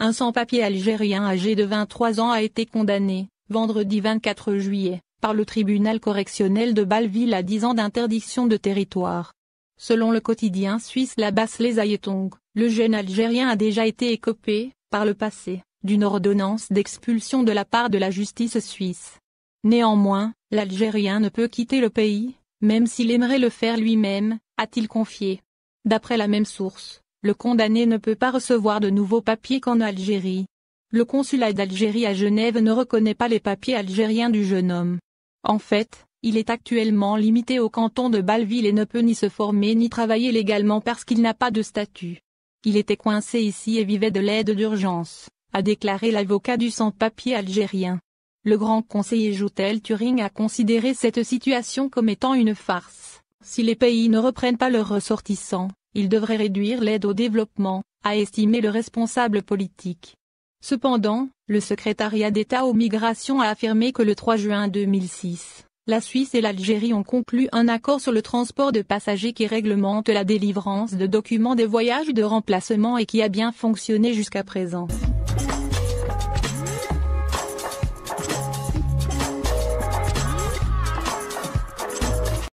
Un sans-papier algérien âgé de 23 ans a été condamné, vendredi 24 juillet, par le tribunal correctionnel de Balville à 10 ans d'interdiction de territoire. Selon le quotidien suisse La Basse Les Ayetong, le jeune Algérien a déjà été écopé, par le passé, d'une ordonnance d'expulsion de la part de la justice suisse. Néanmoins, l'Algérien ne peut quitter le pays, même s'il aimerait le faire lui-même, a-t-il confié. D'après la même source, le condamné ne peut pas recevoir de nouveaux papiers qu'en Algérie. Le consulat d'Algérie à Genève ne reconnaît pas les papiers algériens du jeune homme. En fait, il est actuellement limité au canton de Balleville et ne peut ni se former ni travailler légalement parce qu'il n'a pas de statut. Il était coincé ici et vivait de l'aide d'urgence, a déclaré l'avocat du sans papiers algérien. Le grand conseiller Joutel Turing a considéré cette situation comme étant une farce. Si les pays ne reprennent pas leurs ressortissants, il devrait réduire l'aide au développement, a estimé le responsable politique. Cependant, le secrétariat d'État aux migrations a affirmé que le 3 juin 2006, la Suisse et l'Algérie ont conclu un accord sur le transport de passagers qui réglemente la délivrance de documents de voyage de remplacement et qui a bien fonctionné jusqu'à présent.